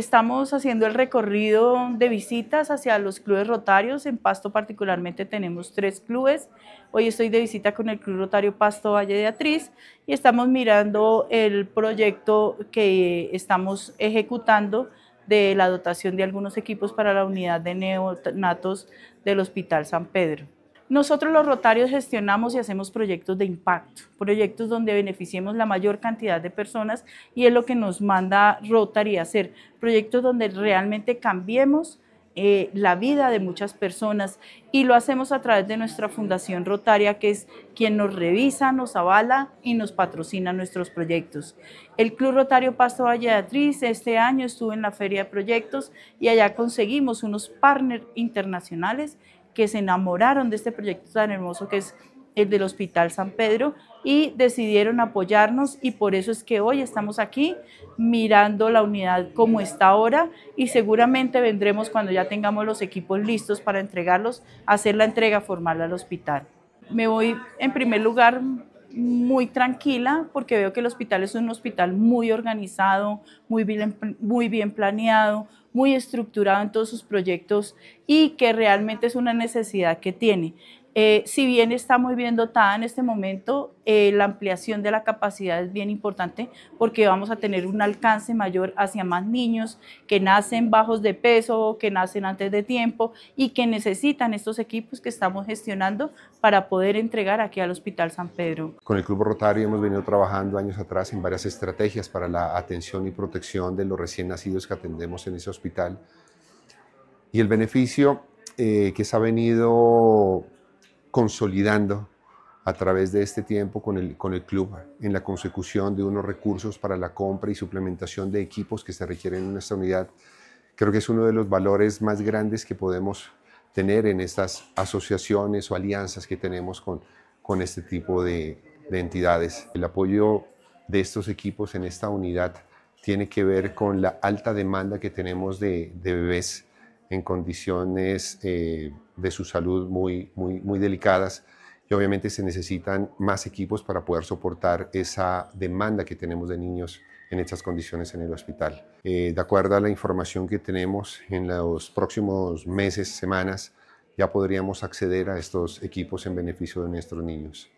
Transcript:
Estamos haciendo el recorrido de visitas hacia los clubes rotarios. En Pasto particularmente tenemos tres clubes. Hoy estoy de visita con el Club Rotario Pasto Valle de Atriz y estamos mirando el proyecto que estamos ejecutando de la dotación de algunos equipos para la unidad de neonatos del Hospital San Pedro. Nosotros los Rotarios gestionamos y hacemos proyectos de impacto, proyectos donde beneficiemos la mayor cantidad de personas y es lo que nos manda Rotary a hacer, proyectos donde realmente cambiemos eh, la vida de muchas personas y lo hacemos a través de nuestra Fundación Rotaria, que es quien nos revisa, nos avala y nos patrocina nuestros proyectos. El Club Rotario Pasto Atriz este año estuvo en la Feria de Proyectos y allá conseguimos unos partners internacionales que se enamoraron de este proyecto tan hermoso que es el eh, del Hospital San Pedro, y decidieron apoyarnos y por eso es que hoy estamos aquí mirando la unidad como está ahora y seguramente vendremos cuando ya tengamos los equipos listos para entregarlos, hacer la entrega formal al hospital. Me voy en primer lugar muy tranquila porque veo que el hospital es un hospital muy organizado, muy bien, muy bien planeado, muy estructurado en todos sus proyectos y que realmente es una necesidad que tiene. Eh, si bien está muy bien dotada en este momento, eh, la ampliación de la capacidad es bien importante porque vamos a tener un alcance mayor hacia más niños que nacen bajos de peso, que nacen antes de tiempo y que necesitan estos equipos que estamos gestionando para poder entregar aquí al Hospital San Pedro. Con el Club Rotario hemos venido trabajando años atrás en varias estrategias para la atención y protección de los recién nacidos que atendemos en ese hospital. Y el beneficio eh, que se ha venido consolidando a través de este tiempo con el, con el club en la consecución de unos recursos para la compra y suplementación de equipos que se requieren en esta unidad. Creo que es uno de los valores más grandes que podemos tener en estas asociaciones o alianzas que tenemos con, con este tipo de, entidades. El apoyo de estos equipos en esta unidad tiene que ver con la alta demanda que tenemos de, de bebés en condiciones eh, de su salud muy, muy, muy delicadas y obviamente se necesitan más equipos para poder soportar esa demanda que tenemos de niños en estas condiciones en el hospital. Eh, de acuerdo a la información que tenemos, en los próximos meses, semanas, ya podríamos acceder a estos equipos en beneficio de nuestros niños.